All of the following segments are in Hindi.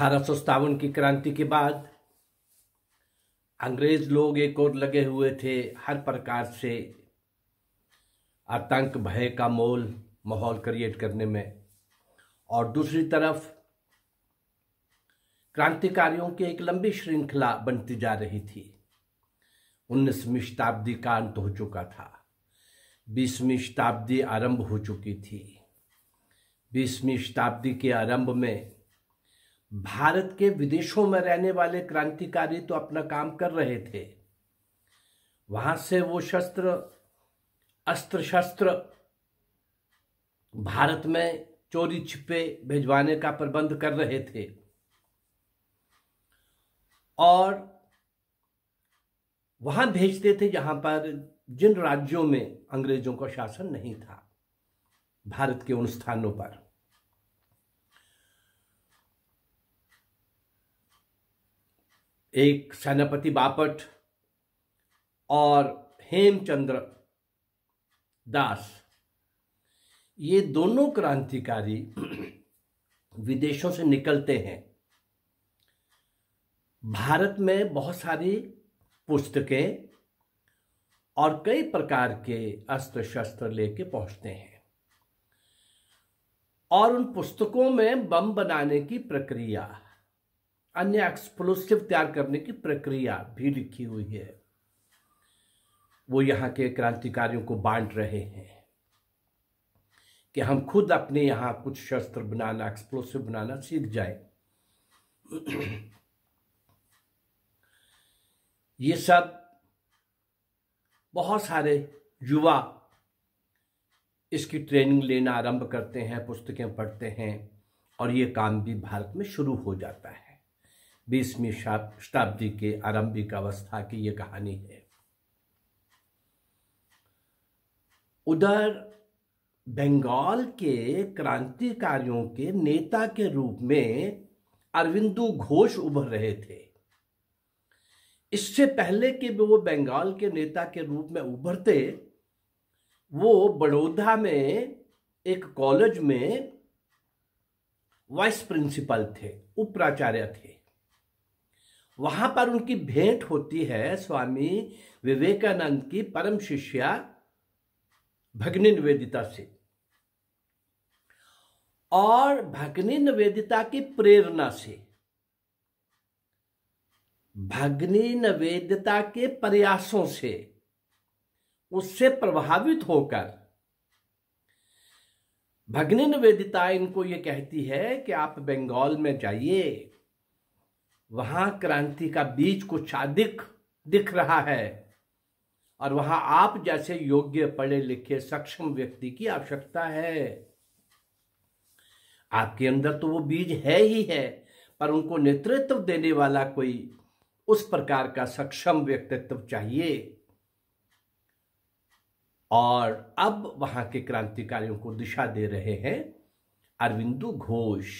अठारह की क्रांति के बाद अंग्रेज लोग एक और लगे हुए थे हर प्रकार से आतंक भय का मोल माहौल क्रिएट करने में और दूसरी तरफ क्रांतिकारियों की एक लंबी श्रृंखला बनती जा रही थी उन्नीसवीं शताब्दी का अंत हो चुका था बीसवीं शताब्दी आरंभ हो चुकी थी बीसवीं शताब्दी के आरंभ में भारत के विदेशों में रहने वाले क्रांतिकारी तो अपना काम कर रहे थे वहां से वो शस्त्र अस्त्र शस्त्र भारत में चोरी छिपे भिजवाने का प्रबंध कर रहे थे और वहां भेजते थे जहां पर जिन राज्यों में अंग्रेजों का शासन नहीं था भारत के उन स्थानों पर एक सेनापति बापट और हेमचंद्र दास ये दोनों क्रांतिकारी विदेशों से निकलते हैं भारत में बहुत सारी पुस्तकें और कई प्रकार के अस्त्र शस्त्र लेके पहुंचते हैं और उन पुस्तकों में बम बनाने की प्रक्रिया अन्य एक्सप्लोसिव तैयार करने की प्रक्रिया भी लिखी हुई है वो यहाँ के क्रांतिकारियों को बांट रहे हैं कि हम खुद अपने यहाँ कुछ शस्त्र बनाना एक्सप्लोसिव बनाना सीख जाए ये सब बहुत सारे युवा इसकी ट्रेनिंग लेना आरंभ करते हैं पुस्तकें पढ़ते हैं और ये काम भी भारत में शुरू हो जाता है बीसवीं शताब्दी के आरंभिक अवस्था की ये कहानी है उधर बंगाल के क्रांतिकारियों के नेता के रूप में अरविंदु घोष उभर रहे थे इससे पहले कि वो बंगाल के नेता के रूप में उभरते वो बड़ौदा में एक कॉलेज में वाइस प्रिंसिपल थे उप प्राचार्य थे वहां पर उनकी भेंट होती है स्वामी विवेकानंद की परम शिष्या भग्नि निवेदिता से और भग्नि निवेदिता की प्रेरणा से भग्नि निवेदिता के प्रयासों से उससे प्रभावित होकर भग्नि निवेदिता इनको ये कहती है कि आप बंगाल में जाइए वहां क्रांति का बीज कुछ अधिक दिख रहा है और वहां आप जैसे योग्य पढ़े लिखे सक्षम व्यक्ति की आवश्यकता है आपके अंदर तो वो बीज है ही है पर उनको नेतृत्व देने वाला कोई उस प्रकार का सक्षम व्यक्तित्व चाहिए और अब वहां के क्रांतिकारियों को दिशा दे रहे हैं अरविंदु घोष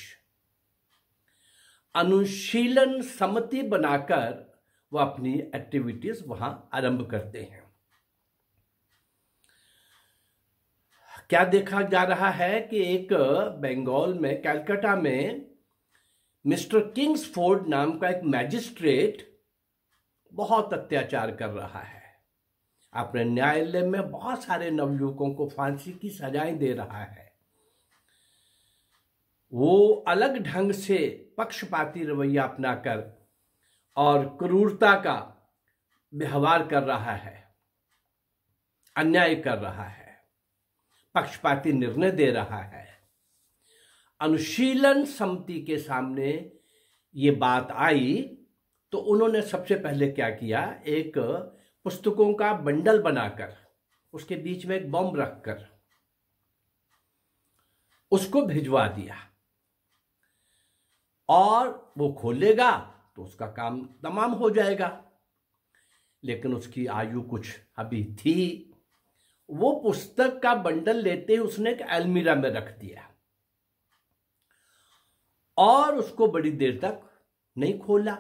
अनुशीलन समिति बनाकर वह अपनी एक्टिविटीज वहां आरंभ करते हैं क्या देखा जा रहा है कि एक बंगाल में कैलकाटा में मिस्टर किंग्सफोर्ड नाम का एक मैजिस्ट्रेट बहुत अत्याचार कर रहा है अपने न्यायालय में बहुत सारे नवयुवकों को फांसी की सजाएं दे रहा है वो अलग ढंग से पक्षपाती रवैया अपनाकर और क्रूरता का व्यवहार कर रहा है अन्याय कर रहा है पक्षपाती निर्णय दे रहा है अनुशीलन समिति के सामने ये बात आई तो उन्होंने सबसे पहले क्या किया एक पुस्तकों का बंडल बनाकर उसके बीच में एक बम रखकर उसको भिजवा दिया और वो खोलेगा तो उसका काम तमाम हो जाएगा लेकिन उसकी आयु कुछ अभी थी वो पुस्तक का बंडल लेते ही उसने एक अलमीरा में रख दिया और उसको बड़ी देर तक नहीं खोला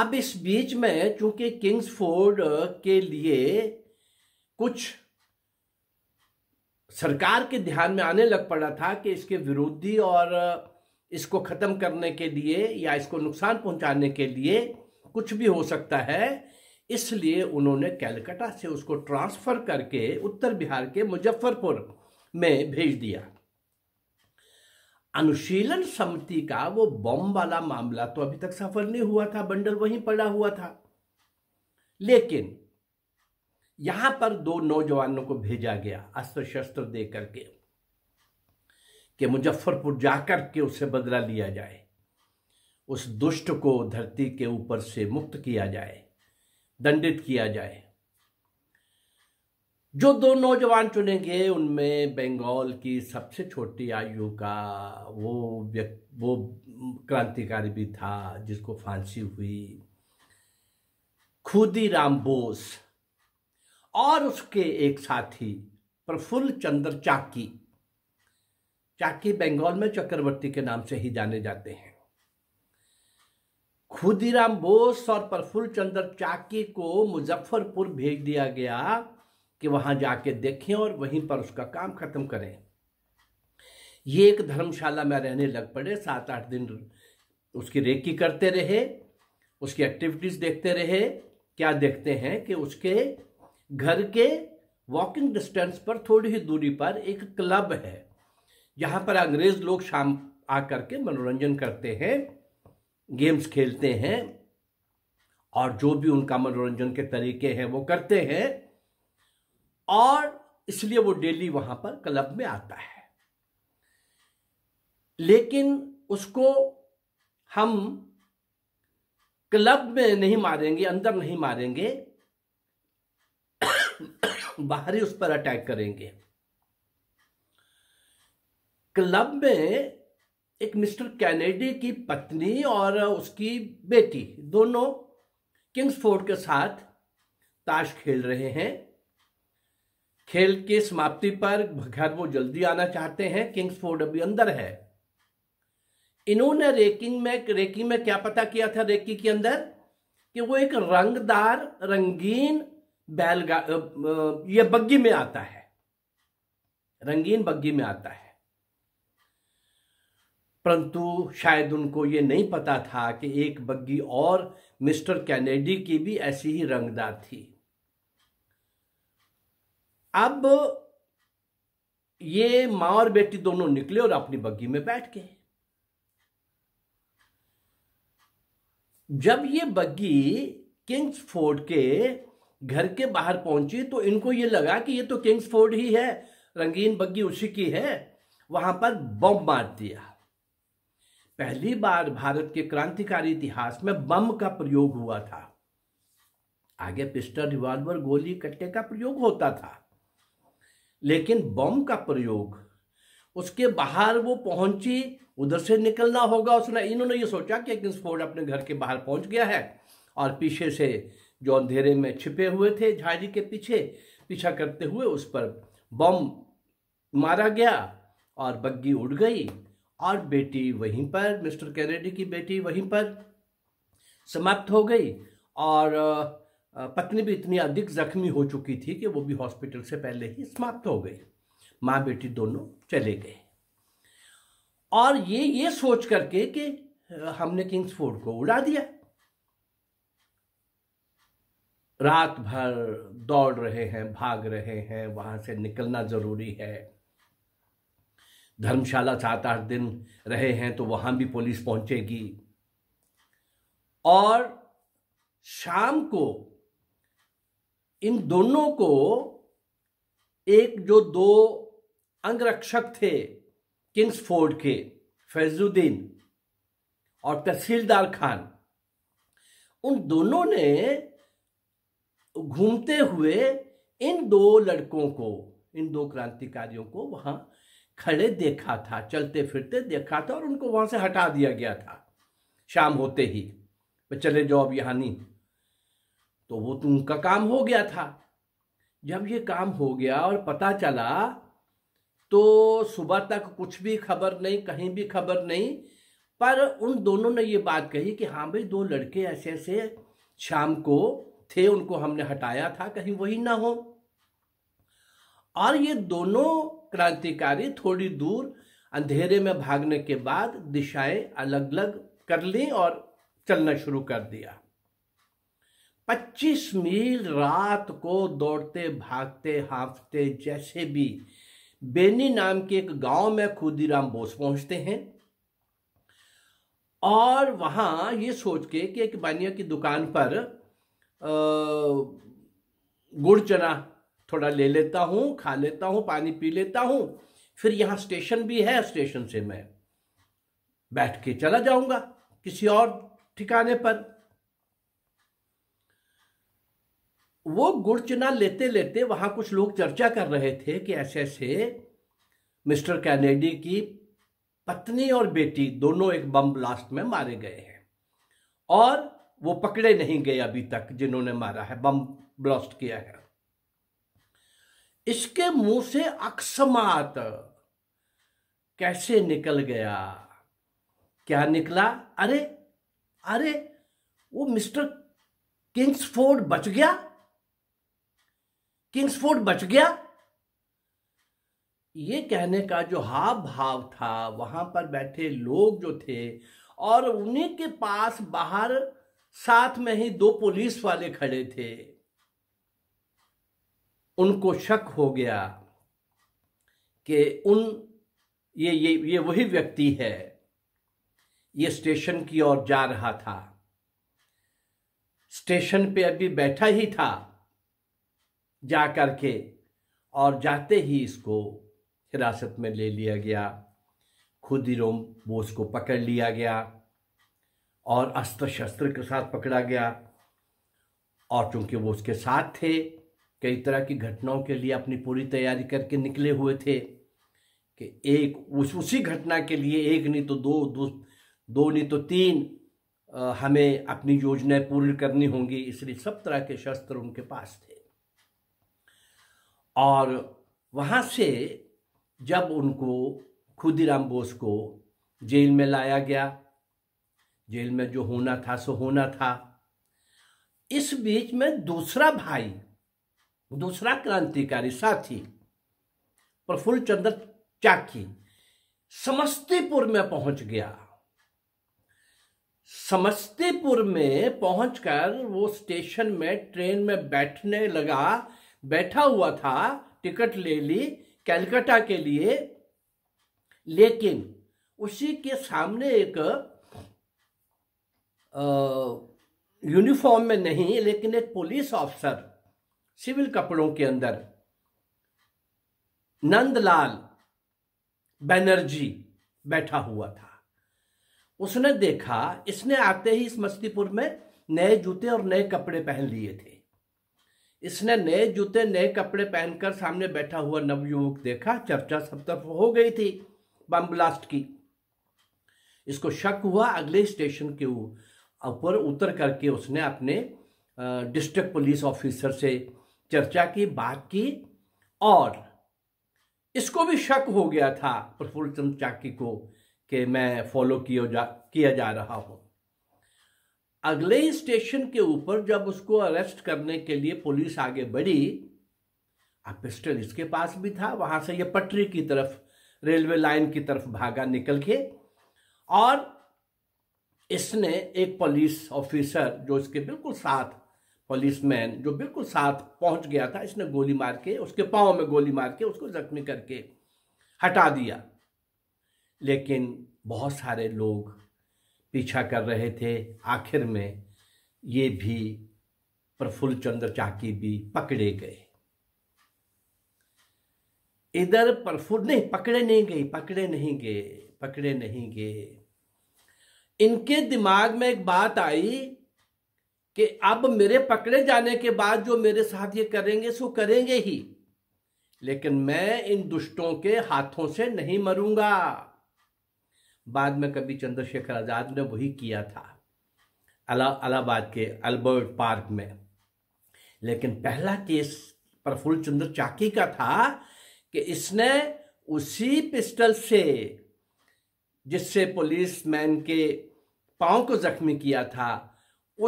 अब इस बीच में चूंकि किंग्सफोर्ड के लिए कुछ सरकार के ध्यान में आने लग पड़ा था कि इसके विरोधी और इसको ख़त्म करने के लिए या इसको नुकसान पहुंचाने के लिए कुछ भी हो सकता है इसलिए उन्होंने कैलकटा से उसको ट्रांसफ़र करके उत्तर बिहार के मुजफ्फरपुर में भेज दिया अनुशीलन समिति का वो बम वाला मामला तो अभी तक सफल नहीं हुआ था बंडल वहीं पड़ा हुआ था लेकिन यहां पर दो नौजवानों को भेजा गया अस्त्र शस्त्र दे करके कि मुजफ्फरपुर जाकर के उसे बदला लिया जाए उस दुष्ट को धरती के ऊपर से मुक्त किया जाए दंडित किया जाए जो दो नौजवान चुनेंगे उनमें बंगाल की सबसे छोटी आयु का वो व्यक्ति वो क्रांतिकारी भी था जिसको फांसी हुई खुदी राम बोस और उसके एक साथी प्रफुल्ल चंद्र चाकी चाकी बंगाल में चक्रवर्ती के नाम से ही जाने जाते हैं खुदीराम बोस और प्रफुल्ल चंद्र चाकी को मुजफ्फरपुर भेज दिया गया कि वहां जाके देखें और वहीं पर उसका काम खत्म करें ये एक धर्मशाला में रहने लग पड़े सात आठ दिन उसकी रेकी करते रहे उसकी एक्टिविटीज देखते रहे क्या देखते हैं कि उसके घर के वॉकिंग डिस्टेंस पर थोड़ी ही दूरी पर एक क्लब है जहां पर अंग्रेज लोग शाम आकर के मनोरंजन करते हैं गेम्स खेलते हैं और जो भी उनका मनोरंजन के तरीके हैं वो करते हैं और इसलिए वो डेली वहां पर क्लब में आता है लेकिन उसको हम क्लब में नहीं मारेंगे अंदर नहीं मारेंगे बाहरी उस पर अटैक करेंगे क्लब में एक मिस्टर कैनेडी की पत्नी और उसकी बेटी दोनों किंग्सफोर्ड के साथ ताश खेल रहे हैं खेल की समाप्ति पर घर वो जल्दी आना चाहते हैं किंग्सफोर्ड अभी अंदर है इन्होंने रेकिंग में रेकिंग में क्या पता किया था रेकी के अंदर कि वो एक रंगदार रंगीन बैल ये बग्गी में आता है रंगीन बग्गी में आता है परंतु शायद उनको ये नहीं पता था कि एक बग्गी और मिस्टर कैनेडी की भी ऐसी ही रंगदार थी अब ये माँ और बेटी दोनों निकले और अपनी बग्गी में बैठ गए जब ये बग्गी किंग्स फोर्ड के घर के बाहर पहुंची तो इनको ये लगा कि ये तो किंग्सफोर्ड ही है रंगीन बग्गी उसी की है वहां पर बम मार दिया पहली बार भारत के क्रांतिकारी इतिहास में बम का प्रयोग हुआ था आगे पिस्टल रिवॉल्वर गोली कट्टे का प्रयोग होता था लेकिन बम का प्रयोग उसके बाहर वो पहुंची उधर से निकलना होगा उसने इन्होंने ये सोचा कि किंग्सफोर्ड अपने घर के बाहर पहुंच गया है और पीछे से जो अंधेरे में छिपे हुए थे झाड़ी के पीछे पीछा करते हुए उस पर बम मारा गया और बग्गी उड़ गई और बेटी वहीं पर मिस्टर कैनेडी की बेटी वहीं पर समाप्त हो गई और पत्नी भी इतनी अधिक जख्मी हो चुकी थी कि वो भी हॉस्पिटल से पहले ही समाप्त हो गई माँ बेटी दोनों चले गए और ये ये सोच करके कि हमने किंग्स फोर्ड को उड़ा दिया रात भर दौड़ रहे हैं भाग रहे हैं वहां से निकलना ज़रूरी है धर्मशाला सात आठ दिन रहे हैं तो वहां भी पुलिस पहुंचेगी और शाम को इन दोनों को एक जो दो अंगरक्षक थे किंग्सफोर्ड के फैजुद्दीन और तहसीलदार खान उन दोनों ने घूमते हुए इन दो लड़कों को इन दो क्रांतिकारियों को वहाँ खड़े देखा था चलते फिरते देखा था और उनको वहाँ से हटा दिया गया था शाम होते ही चले जाओ अब यहाँ नहीं तो वो तो उनका काम हो गया था जब ये काम हो गया और पता चला तो सुबह तक कुछ भी खबर नहीं कहीं भी खबर नहीं पर उन दोनों ने ये बात कही कि हाँ भाई दो लड़के ऐसे ऐसे शाम को थे उनको हमने हटाया था कहीं वही ना हो और ये दोनों क्रांतिकारी थोड़ी दूर अंधेरे में भागने के बाद दिशाएं अलग अलग कर ली और चलना शुरू कर दिया 25 मील रात को दौड़ते भागते हाफते जैसे भी बेनी नाम के एक गांव में खुदीराम बोस पहुंचते हैं और वहां ये सोच के कि एक बानिया की दुकान पर गुड़ चना थोड़ा ले लेता हूँ खा लेता हूँ पानी पी लेता हूँ फिर यहाँ स्टेशन भी है स्टेशन से मैं बैठ के चला जाऊंगा किसी और ठिकाने पर वो गुड़ चना लेते लेते वहां कुछ लोग चर्चा कर रहे थे कि ऐसे ऐसे मिस्टर कैनेडी की पत्नी और बेटी दोनों एक बम ब्लास्ट में मारे गए हैं और वो पकड़े नहीं गए अभी तक जिन्होंने मारा है बम ब्लास्ट किया है इसके मुंह से अक्समात कैसे निकल गया क्या निकला अरे अरे वो मिस्टर किंग्सफोर्ड बच गया किंग्सफोर्ड बच गया ये कहने का जो हाव भाव था वहां पर बैठे लोग जो थे और उन्हीं के पास बाहर साथ में ही दो पुलिस वाले खड़े थे उनको शक हो गया कि उन ये ये ये वही व्यक्ति है ये स्टेशन की ओर जा रहा था स्टेशन पे अभी बैठा ही था जा करके के और जाते ही इसको हिरासत में ले लिया गया खुद ही रोम बोस को पकड़ लिया गया और अस्त्र शस्त्र के साथ पकड़ा गया और चूंकि वो उसके साथ थे कई तरह की घटनाओं के लिए अपनी पूरी तैयारी करके निकले हुए थे कि एक उस उसी घटना के लिए एक नहीं तो दो दो, दो नहीं तो तीन आ, हमें अपनी योजनाएं पूर्ण करनी होंगी इसलिए सब तरह के शस्त्र उनके पास थे और वहाँ से जब उनको खुदीराम बोस को जेल में लाया गया जेल में जो होना था सो होना था इस बीच में दूसरा भाई दूसरा क्रांतिकारी साथी प्रफुल्ल चंद्र चाकी समस्तीपुर में पहुंच गया समस्तीपुर में पहुंचकर वो स्टेशन में ट्रेन में बैठने लगा बैठा हुआ था टिकट ले ली कैलकाटा के लिए लेकिन उसी के सामने एक यूनिफॉर्म में नहीं लेकिन एक पुलिस ऑफिसर सिविल कपड़ों के अंदर नंदलाल बैनर्जी बैठा हुआ था उसने देखा इसने आते ही इस मस्तीपुर में नए जूते और नए कपड़े पहन लिए थे इसने नए जूते नए कपड़े पहनकर सामने बैठा हुआ नवयुवक देखा चर्चा सब तरफ हो गई थी बम ब्लास्ट की इसको शक हुआ अगले स्टेशन के ऊपर उतर करके उसने अपने डिस्ट्रिक्ट पुलिस ऑफिसर से चर्चा की बात की और इसको भी शक हो गया था प्रफुल्ल चंद्र चाकी को कि मैं फॉलो किया जा किया जा रहा हूँ अगले ही स्टेशन के ऊपर जब उसको अरेस्ट करने के लिए पुलिस आगे बढ़ी अब पिस्टल इसके पास भी था वहां से ये पटरी की तरफ रेलवे लाइन की तरफ भागा निकल के और इसने एक पुलिस ऑफिसर जो इसके बिल्कुल साथ पुलिस मैन जो बिल्कुल साथ पहुंच गया था इसने गोली मार के उसके पाँव में गोली मार के उसको जख्मी करके हटा दिया लेकिन बहुत सारे लोग पीछा कर रहे थे आखिर में ये भी प्रफुल्ल चंद्र चाकी भी पकड़े गए इधर प्रफुल्ल नहीं पकड़े नहीं गए पकड़े नहीं गए पकड़े नहीं गए इनके दिमाग में एक बात आई कि अब मेरे पकड़े जाने के बाद जो मेरे साथ ये करेंगे सो करेंगे ही लेकिन मैं इन दुष्टों के हाथों से नहीं मरूंगा बाद में कभी चंद्रशेखर आजाद ने वही किया था अला अलाहाबाद के अल्बर्ट पार्क में लेकिन पहला केस प्रफुल्ल चंद्र चाकी का था कि इसने उसी पिस्टल से जिससे पुलिस मैन के पाँव को जख्मी किया था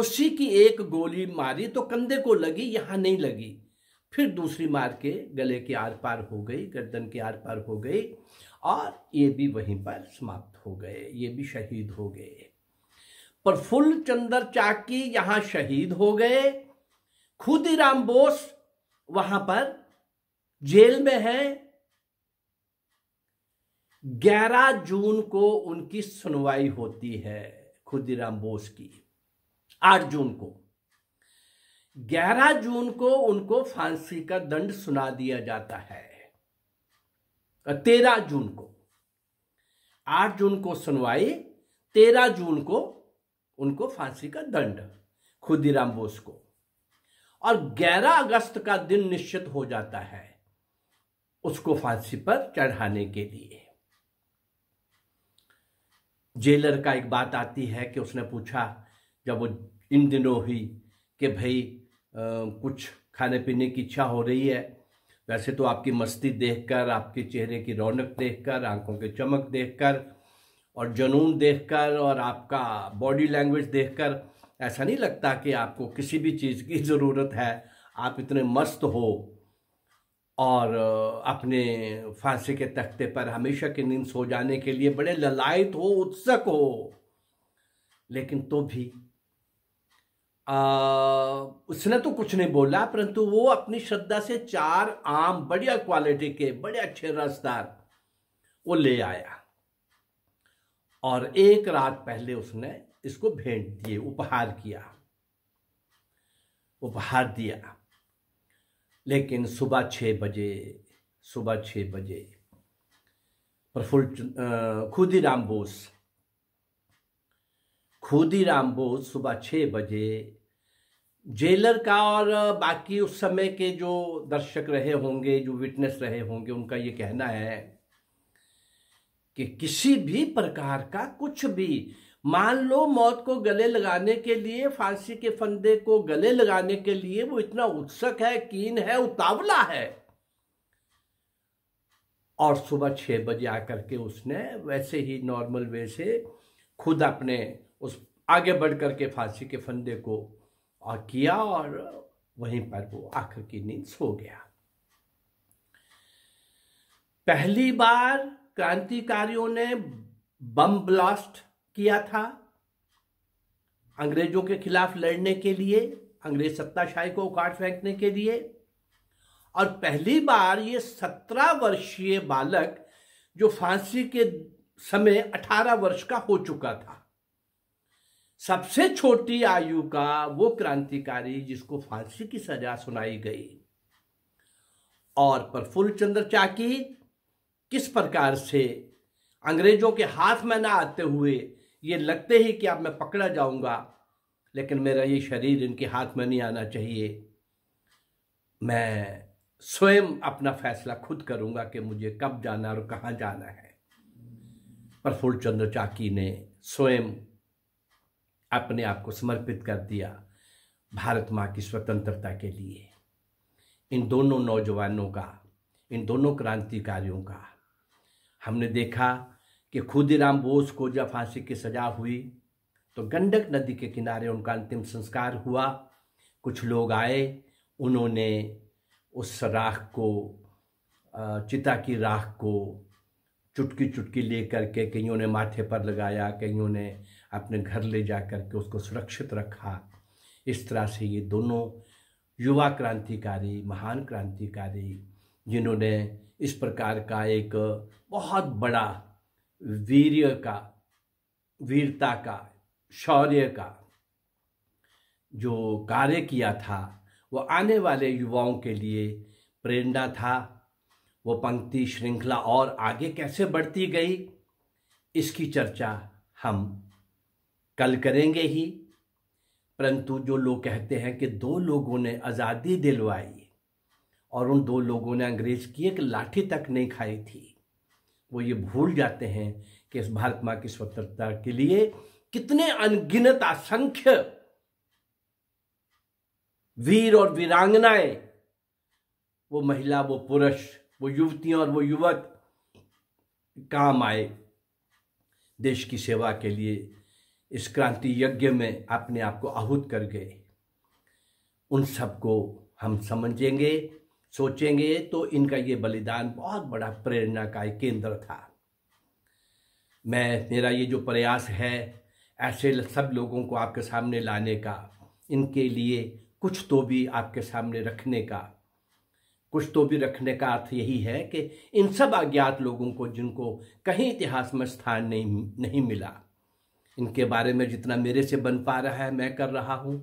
उसी की एक गोली मारी तो कंधे को लगी यहाँ नहीं लगी फिर दूसरी मार के गले के आर पार हो गई गर्दन के आर पार हो गई और ये भी वहीं पर समाप्त हो गए ये भी शहीद हो गए प्रफुल्ल चंद्र चाकी यहाँ शहीद हो गए राम बोस वहाँ पर जेल में है 11 जून को उनकी सुनवाई होती है खुदीराम बोस की 8 जून को 11 जून को उनको फांसी का दंड सुना दिया जाता है तेरह जून को आठ जून को सुनवाई तेरह जून को उनको फांसी का दंड खुदीराम बोस को और ग्यारह अगस्त का दिन निश्चित हो जाता है उसको फांसी पर चढ़ाने के लिए जेलर का एक बात आती है कि उसने पूछा जब वो इन दिनों हुई कि भाई कुछ खाने पीने की इच्छा हो रही है वैसे तो आपकी मस्ती देखकर आपके चेहरे की रौनक देखकर आंखों के चमक देखकर और जुनून देखकर और आपका बॉडी लैंग्वेज देखकर ऐसा नहीं लगता कि आपको किसी भी चीज़ की ज़रूरत है आप इतने मस्त हो और अपने फांसी के तख्ते पर हमेशा की नींद सो जाने के लिए बड़े ललायत हो उत्सुक हो लेकिन तो भी आ, उसने तो कुछ नहीं बोला परंतु वो अपनी श्रद्धा से चार आम बढ़िया क्वालिटी के बड़े अच्छे रसदार वो ले आया और एक रात पहले उसने इसको भेंट दिए उपहार किया उपहार दिया लेकिन सुबह छः बजे सुबह छः बजे प्रफुल्ल राम बोस खुदी राम बोस सुबह छः बजे जेलर का और बाकी उस समय के जो दर्शक रहे होंगे जो विटनेस रहे होंगे उनका ये कहना है कि किसी भी प्रकार का कुछ भी मान लो मौत को गले लगाने के लिए फांसी के फंदे को गले लगाने के लिए वो इतना उत्सुक है कीन है उतावला है और सुबह छह बजे आकर के उसने वैसे ही नॉर्मल वे से खुद अपने उस आगे बढ़ करके के फांसी के फंदे को और किया और वहीं पर वो आखिर की नींद सो गया पहली बार क्रांतिकारियों ने बम ब्लास्ट किया था अंग्रेजों के खिलाफ लड़ने के लिए अंग्रेज सत्ताशाही को उखाड़ फेंकने के लिए और पहली बार ये सत्रह वर्षीय बालक जो फांसी के समय अठारह वर्ष का हो चुका था सबसे छोटी आयु का वो क्रांतिकारी जिसको फांसी की सजा सुनाई गई और प्रफुल्ल चंद्र चाकी किस प्रकार से अंग्रेजों के हाथ में ना आते हुए ये लगते ही कि आप मैं पकड़ा जाऊंगा लेकिन मेरा ये शरीर इनके हाथ में नहीं आना चाहिए मैं स्वयं अपना फैसला खुद करूंगा कि मुझे कब जाना और कहाँ जाना है प्रफुल्ल चंद्र चाकी ने स्वयं अपने आप को समर्पित कर दिया भारत माँ की स्वतंत्रता के लिए इन दोनों नौजवानों का इन दोनों क्रांतिकारियों का हमने देखा कि खुदीराम बोस को जब फांसी की सजा हुई तो गंडक नदी के किनारे उनका अंतिम संस्कार हुआ कुछ लोग आए उन्होंने उस राख को चिता की राख को चुटकी चुटकी ले करके कईयों ने माथे पर लगाया कईयों ने अपने घर ले जा करके उसको सुरक्षित रखा इस तरह से ये दोनों युवा क्रांतिकारी महान क्रांतिकारी जिन्होंने इस प्रकार का एक बहुत बड़ा वीर का वीरता का शौर्य का जो कार्य किया था वो आने वाले युवाओं के लिए प्रेरणा था वो पंक्ति श्रृंखला और आगे कैसे बढ़ती गई इसकी चर्चा हम कल करेंगे ही परंतु जो लोग कहते हैं कि दो लोगों ने आज़ादी दिलवाई और उन दो लोगों ने अंग्रेज़ की एक लाठी तक नहीं खाई थी वो ये भूल जाते हैं कि इस भारत माँ की स्वतंत्रता के लिए कितने अनगिनत असंख्य वीर और वीरांगनाएं वो महिला वो पुरुष वो युवतियां और वो युवक काम आए देश की सेवा के लिए इस क्रांति यज्ञ में अपने आप को आहूत कर गए उन सबको हम समझेंगे सोचेंगे तो इनका ये बलिदान बहुत बड़ा प्रेरणा का केंद्र था मैं मेरा ये जो प्रयास है ऐसे सब लोगों को आपके सामने लाने का इनके लिए कुछ तो भी आपके सामने रखने का कुछ तो भी रखने का अर्थ यही है कि इन सब अज्ञात लोगों को जिनको कहीं इतिहास में स्थान नहीं नहीं मिला इनके बारे में जितना मेरे से बन पा रहा है मैं कर रहा हूँ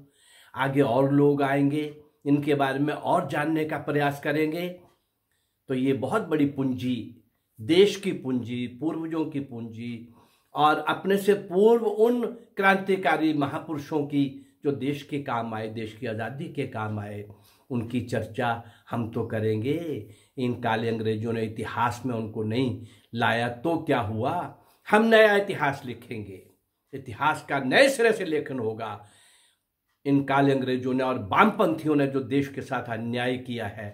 आगे और लोग आएंगे इनके बारे में और जानने का प्रयास करेंगे तो ये बहुत बड़ी पूंजी देश की पूंजी पूर्वजों की पूंजी और अपने से पूर्व उन क्रांतिकारी महापुरुषों की जो देश के काम आए देश की आज़ादी के काम आए उनकी चर्चा हम तो करेंगे इन काले अंग्रेजों ने इतिहास में उनको नहीं लाया तो क्या हुआ हम नया इतिहास लिखेंगे इतिहास का नए सिरे से लेखन होगा इन काले अंग्रेजों ने और वामपंथियों ने जो देश के साथ अन्याय किया है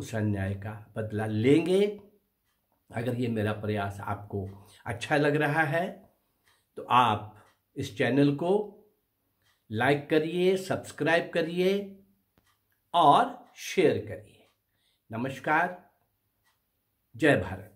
उस अन्याय का बदला लेंगे अगर ये मेरा प्रयास आपको अच्छा लग रहा है तो आप इस चैनल को लाइक करिए सब्सक्राइब करिए और शेयर करिए नमस्कार जय भारत